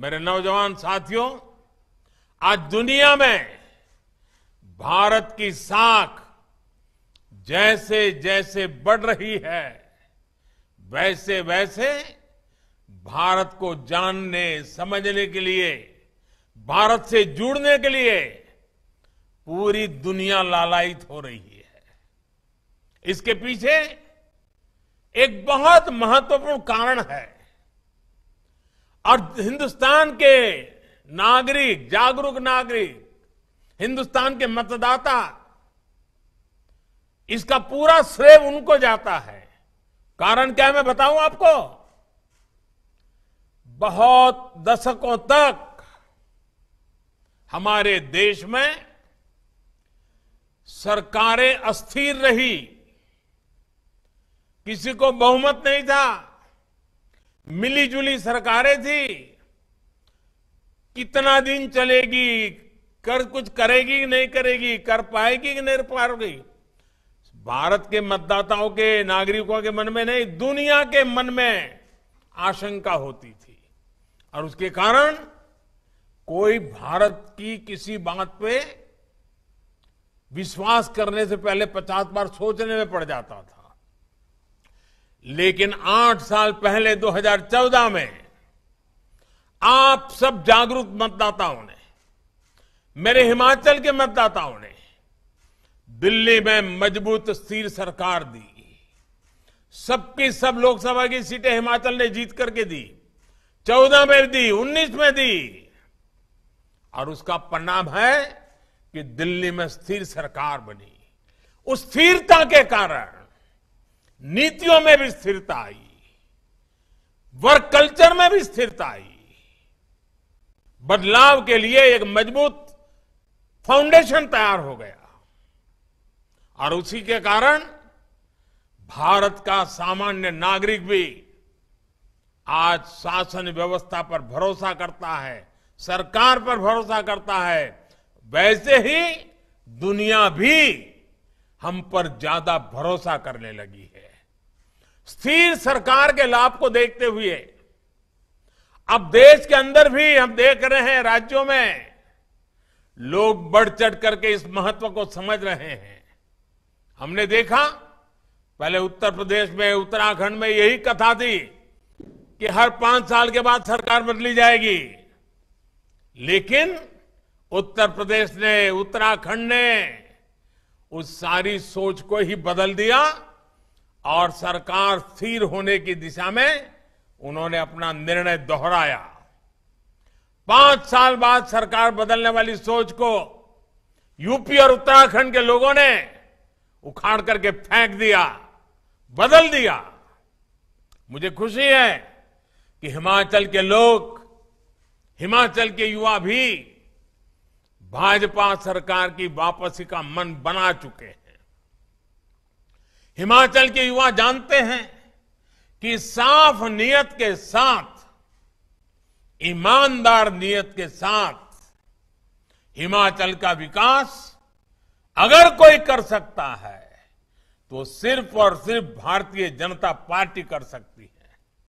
मेरे नौजवान साथियों आज दुनिया में भारत की साख जैसे जैसे बढ़ रही है वैसे वैसे भारत को जानने समझने के लिए भारत से जुड़ने के लिए पूरी दुनिया लालायित हो रही है इसके पीछे एक बहुत महत्वपूर्ण कारण है और हिंदुस्तान के नागरिक जागरूक नागरिक हिंदुस्तान के मतदाता इसका पूरा श्रेय उनको जाता है कारण क्या है मैं बताऊं आपको बहुत दशकों तक हमारे देश में सरकारें अस्थिर रही किसी को बहुमत नहीं था मिलीजुली सरकारें थी कितना दिन चलेगी कर कुछ करेगी कि नहीं करेगी कर पाएगी कि नहीं पाएगी भारत के मतदाताओं के नागरिकों के मन में नहीं दुनिया के मन में आशंका होती थी और उसके कारण कोई भारत की किसी बात पे विश्वास करने से पहले पचास बार सोचने में पड़ जाता था लेकिन आठ साल पहले 2014 में आप सब जागरूक मतदाताओं ने मेरे हिमाचल के मतदाताओं ने दिल्ली में मजबूत स्थिर सरकार दी सबकी सब, सब लोकसभा की सीटें हिमाचल ने जीत करके दी चौदह में दी उन्नीस में दी और उसका परिणाम है कि दिल्ली में स्थिर सरकार बनी उस स्थिरता के कारण नीतियों में भी स्थिरता आई वर्क कल्चर में भी स्थिरता आई बदलाव के लिए एक मजबूत फाउंडेशन तैयार हो गया और उसी के कारण भारत का सामान्य नागरिक भी आज शासन व्यवस्था पर भरोसा करता है सरकार पर भरोसा करता है वैसे ही दुनिया भी हम पर ज्यादा भरोसा करने लगी है स्थिर सरकार के लाभ को देखते हुए अब देश के अंदर भी हम देख रहे हैं राज्यों में लोग बढ़ चढ़ करके इस महत्व को समझ रहे हैं हमने देखा पहले उत्तर प्रदेश में उत्तराखंड में यही कथा थी कि हर पांच साल के बाद सरकार बदली जाएगी लेकिन उत्तर प्रदेश ने उत्तराखंड ने उस सारी सोच को ही बदल दिया और सरकार स्थिर होने की दिशा में उन्होंने अपना निर्णय दोहराया पांच साल बाद सरकार बदलने वाली सोच को यूपी और उत्तराखंड के लोगों ने उखाड़ करके फेंक दिया बदल दिया मुझे खुशी है कि हिमाचल के लोग हिमाचल के युवा भी भाजपा सरकार की वापसी का मन बना चुके हैं हिमाचल के युवा जानते हैं कि साफ नियत के साथ ईमानदार नियत के साथ हिमाचल का विकास अगर कोई कर सकता है तो सिर्फ और सिर्फ भारतीय जनता पार्टी कर सकती है